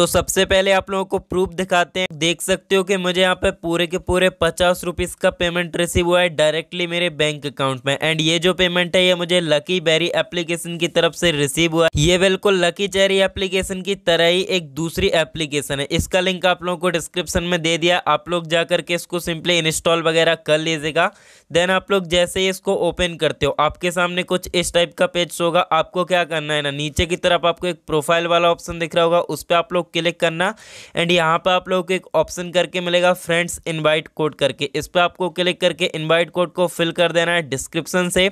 तो सबसे पहले आप लोगों को प्रूफ दिखाते हैं देख सकते हो कि मुझे यहाँ पे पूरे के पूरे पचास रुपीज़ का पेमेंट रिसीव हुआ है डायरेक्टली मेरे बैंक अकाउंट में एंड ये जो पेमेंट है ये मुझे लकी बेरी एप्लीकेशन की तरफ से रिसीव हुआ ये बिल्कुल लकी चेरी एप्लीकेशन की तरह ही एक दूसरी एप्लीकेशन है इसका लिंक आप लोगों को डिस्क्रिप्शन में दे दिया आप लोग जा करके इसको सिंपली इंस्टॉल वगैरह कर लीजिएगा देन आप लोग जैसे ही इसको ओपन करते हो आपके सामने कुछ इस टाइप का पेज होगा आपको क्या करना है ना नीचे की तरफ आपको एक प्रोफाइल वाला ऑप्शन दिख रहा होगा उस पर आप लोग क्लिक करना एंड यहाँ पर आप लोगों को एक ऑप्शन करके मिलेगा फ्रेंड्स इन्वाइट कोड करके इस पर आपको क्लिक करके इन्वाइट कोड को फिल कर देना है डिस्क्रिप्शन से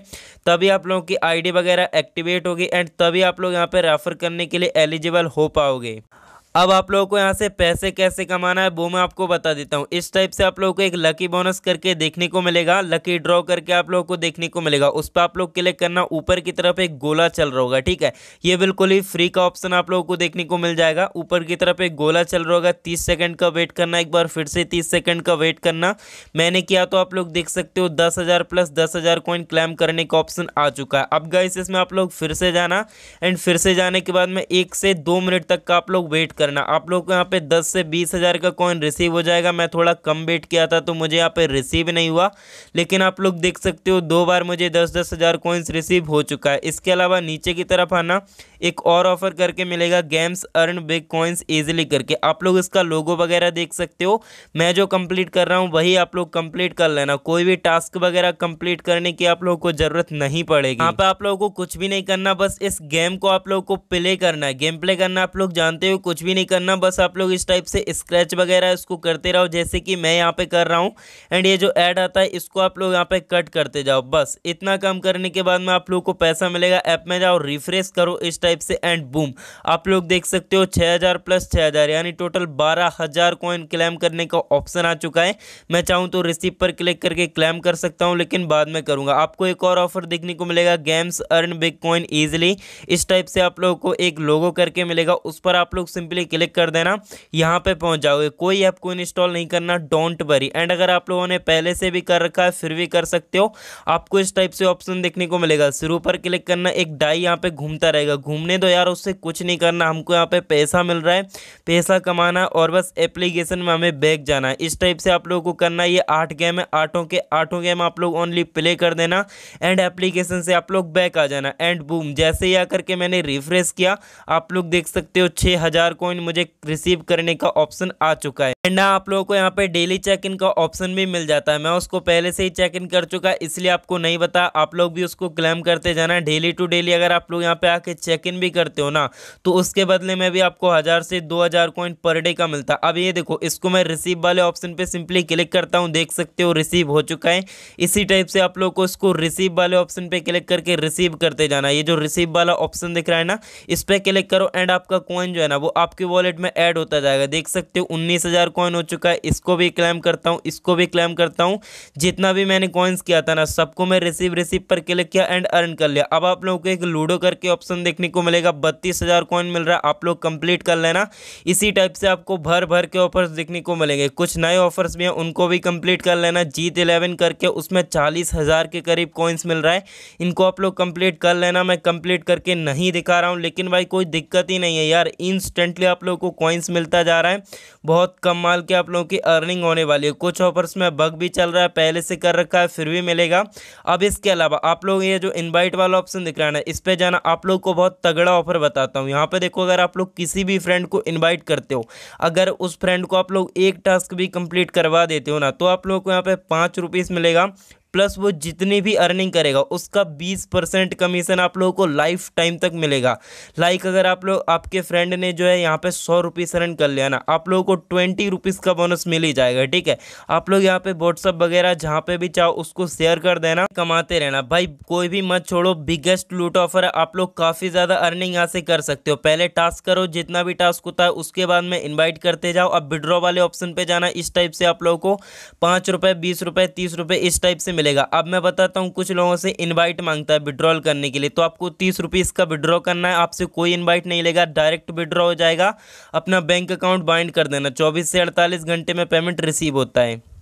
तभी आप लोगों की आई वगैरह एक्टिवेट होगी एंड तभी आप लोग यहाँ पर रेफर करने के लिए एलिजिबल हो पाओगे अब आप लोगों को यहाँ से पैसे कैसे कमाना है वो मैं आपको बता देता हूँ इस टाइप से आप लोगों को एक लकी बोनस करके देखने को मिलेगा लकी ड्रॉ करके आप लोगों को देखने को मिलेगा उस पर आप लोग क्लिक करना ऊपर की तरफ एक गोला चल रहा होगा ठीक है ये बिल्कुल ही फ्री का ऑप्शन आप लोगों को देखने को मिल जाएगा ऊपर की तरफ एक गोला चल रहा होगा तीस सेकेंड का वेट करना एक बार फिर से तीस सेकेंड का वेट करना मैंने किया तो आप लोग देख सकते हो दस हज़ार प्लस दस हज़ार कॉइन क्लेम करने का ऑप्शन आ चुका है अब गाइस इसमें आप लोग फिर से जाना एंड फिर से जाने के बाद में एक से दो मिनट तक का आप लोग वेट कर करना आप लोग को यहाँ पे दस से बीस हज़ार का कॉइन रिसीव हो जाएगा मैं थोड़ा कम बेट किया था तो मुझे यहाँ पे रिसीव नहीं हुआ लेकिन आप लोग देख सकते हो दो बार मुझे दस दस हज़ार कॉइन्स रिसीव हो चुका है इसके अलावा नीचे की तरफ आना एक और ऑफर करके मिलेगा games earn big coins easily करके आप लोग इसका लोगो वगैरह देख सकते हो मैं जो कम्प्लीट कर रहा हूँ वही आप लोग कम्प्लीट कर लेना कोई भी टास्क वगैरह कम्प्लीट करने की आप लोगों को ज़रूरत नहीं पड़ेगी यहाँ पर आप लोगों को कुछ भी नहीं करना बस इस गेम को आप लोगों को प्ले करना है गेम प्ले करना आप लोग जानते हो कुछ भी नहीं करना बस आप लोग इस टाइप से स्क्रैच वगैरह इसको करते रहो जैसे कि मैं यहाँ पे कर रहा हूँ एंड ये जो ऐड आता है इसको आप लोग यहाँ पे कट करते जाओ बस इतना काम करने के बाद में आप लोग को पैसा मिलेगा ऐप में जाओ रिफ्रेश करो इस टाइप से एंड बूम आप लोग देख सकते हो छः प्लस छः यानी टोटल बारह हज़ार कॉइन क्लेम करने का ऑप्शन आ चुका है मैं चाहूँ तो रिसीव पर क्लिक करके क्लेम कर सकता हूँ लेकिन बाद में करूँगा आपको एक और ऑफर देखने को मिलेगा games earn big coin easily इस टाइप से आप लोगों को एक लोगो करके मिलेगा उस पर आप लोग सिंपली सिंपली क्लिक कर देना यहाँ पे पहुँच जाओगे कोई ऐप को इंस्टॉल नहीं करना डोंट वरी एंड अगर आप लोगों ने पहले से भी कर रखा है फिर भी कर सकते हो आपको इस टाइप से ऑप्शन देखने को मिलेगा शुरू पर क्लिक करना एक डाई यहाँ पे घूमता रहेगा घूमने दो यार उससे कुछ नहीं करना हमको यहाँ पे पैसा मिल रहा है पैसा कमाना और बस एप्लीकेशन में हमें बैग जाना है इस टाइप से आप लोगों को करना ये आठ गेम है आठों के आठों गेम आप लोग ओनली प्ले कर देना एंड एप्लीकेशन से आप लोग बैक आ जाना एंड बूम जैसे ही आकर के मैंने रिफ्रेश किया आप लोग देख सकते हो छः हज़ार को कॉइन मुझे रिसीव करने का ऑप्शन आ चुका है एंड आप लोगों को यहाँ पे डेली चेक इन का ऑप्शन भी मिल जाता है मैं उसको पहले से ही चेक इन कर चुका है इसलिए आपको नहीं बता आप लोग भी उसको क्लेम करते जाना डेली टू डेली अगर आप लोग यहाँ पे आके चेक इन भी करते हो ना तो उसके बदले में भी आपको हज़ार से दो हज़ार कॉइन पर डे का मिलता अब ये देखो इसको मैं रिसीव वाले ऑप्शन पे सिंपली क्लिक करता हूँ देख सकते हो रिसीव हो चुका है इसी टाइप से आप लोग को इसको रिसीव वाले ऑप्शन पे क्लिक करके रिसीव करते जाना ये जो रिसीव वाला ऑप्शन दिख रहा है ना इस पर क्लिक करो एंड आपका कॉइन जो है ना वो आप आपके वॉलेट में ऐड होता जाएगा देख सकते हो उन्नीस हज़ार कॉइन हो चुका है इसको भी क्लेम करता हूँ इसको भी क्लेम करता हूँ जितना भी मैंने कॉइन्स किया था ना सबको मैं रिसीव रिसीव पर क्लिक किया एंड अर्न कर लिया अब आप लोगों को एक लूडो करके ऑप्शन देखने को मिलेगा बत्तीस हज़ार कॉइन मिल रहा है आप लोग कंप्लीट कर लेना इसी टाइप से आपको भर भर के ऑफर्स देखने को मिलेंगे कुछ नए ऑफर्स भी हैं उनको भी कंप्लीट कर लेना जीत इलेवन करके उसमें चालीस हज़ार के करीब कॉइन्स मिल रहा है इनको आप लोग कंप्लीट कर लेना मैं कंप्लीट करके नहीं दिखा रहा हूँ लेकिन भाई कोई दिक्कत ही नहीं है यार इंस्टेंटली आप लोगों को कॉइन्स मिलता जा रहा है बहुत कम माल के आप लोगों की अर्निंग होने वाली है कुछ ऑफर्स में बग भी चल रहा है पहले से कर रखा है फिर भी मिलेगा अब इसके अलावा आप लोग ये जो इन्वाइट वाला ऑप्शन दिख रहा है ना इस पर जाना आप लोग को बहुत तगड़ा ऑफर बताता हूँ यहाँ पर देखो अगर आप लोग किसी भी फ्रेंड को इन्वाइट करते हो अगर उस फ्रेंड को आप लोग एक टास्क भी कंप्लीट करवा देते हो ना तो आप लोग को यहाँ पर पाँच मिलेगा प्लस वो जितनी भी अर्निंग करेगा उसका 20 परसेंट कमीशन आप लोगों को लाइफ टाइम तक मिलेगा लाइक अगर आप लोग आपके फ्रेंड ने जो है यहाँ पे सौ रुपीज़ अर्न कर लिया ना आप लोगों को ट्वेंटी रुपीज़ का बोनस मिल ही जाएगा ठीक है आप लोग यहाँ पे व्हाट्सअप वगैरह जहाँ पे भी चाहो उसको शेयर कर देना कमाते रहना भाई कोई भी मत छोड़ो बिगेस्ट लूट ऑफर है आप लोग काफ़ी ज़्यादा अर्निंग यहाँ से कर सकते हो पहले टास्क करो जितना भी टास्क होता है उसके बाद में इन्वाइट करते जाओ अब विड्रॉ वाले ऑप्शन पर जाना इस टाइप से आप लोगों को पाँच रुपये बीस रुपए तीस रुपए इस टाइप से मिलेगा अब मैं बताता हूँ कुछ लोगों से इनवाइट मांगता है विड्रॉल करने के लिए तो आपको तीस रुपये इसका विड्रॉ करना है आपसे कोई इनवाइट नहीं लेगा डायरेक्ट विड्रॉ हो जाएगा अपना बैंक अकाउंट बाइंड कर देना चौबीस से अड़तालीस घंटे में पेमेंट रिसीव होता है